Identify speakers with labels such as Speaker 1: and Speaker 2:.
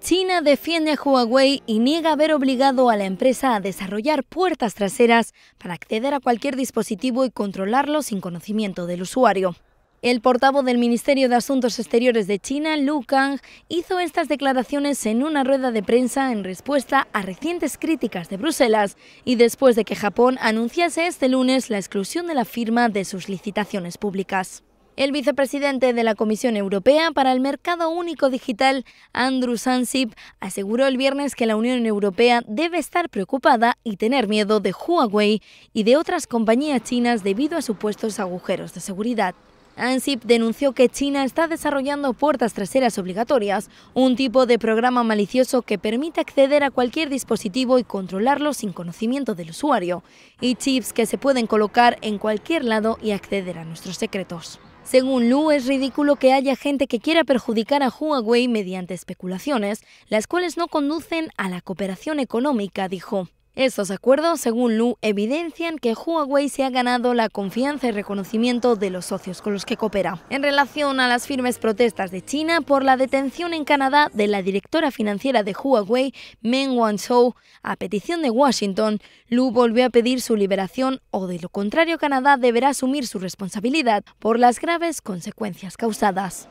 Speaker 1: China defiende a Huawei y niega haber obligado a la empresa a desarrollar puertas traseras para acceder a cualquier dispositivo y controlarlo sin conocimiento del usuario. El portavoz del Ministerio de Asuntos Exteriores de China, Liu Kang, hizo estas declaraciones en una rueda de prensa en respuesta a recientes críticas de Bruselas y después de que Japón anunciase este lunes la exclusión de la firma de sus licitaciones públicas. El vicepresidente de la Comisión Europea para el Mercado Único Digital, Andrew Sansip, aseguró el viernes que la Unión Europea debe estar preocupada y tener miedo de Huawei y de otras compañías chinas debido a supuestos agujeros de seguridad. ANSIP denunció que China está desarrollando puertas traseras obligatorias, un tipo de programa malicioso que permite acceder a cualquier dispositivo y controlarlo sin conocimiento del usuario, y chips que se pueden colocar en cualquier lado y acceder a nuestros secretos. Según Lu, es ridículo que haya gente que quiera perjudicar a Huawei mediante especulaciones, las cuales no conducen a la cooperación económica, dijo. Estos acuerdos, según Lu, evidencian que Huawei se ha ganado la confianza y reconocimiento de los socios con los que coopera. En relación a las firmes protestas de China por la detención en Canadá de la directora financiera de Huawei, Meng Wanzhou, a petición de Washington, Lu volvió a pedir su liberación o de lo contrario Canadá deberá asumir su responsabilidad por las graves consecuencias causadas.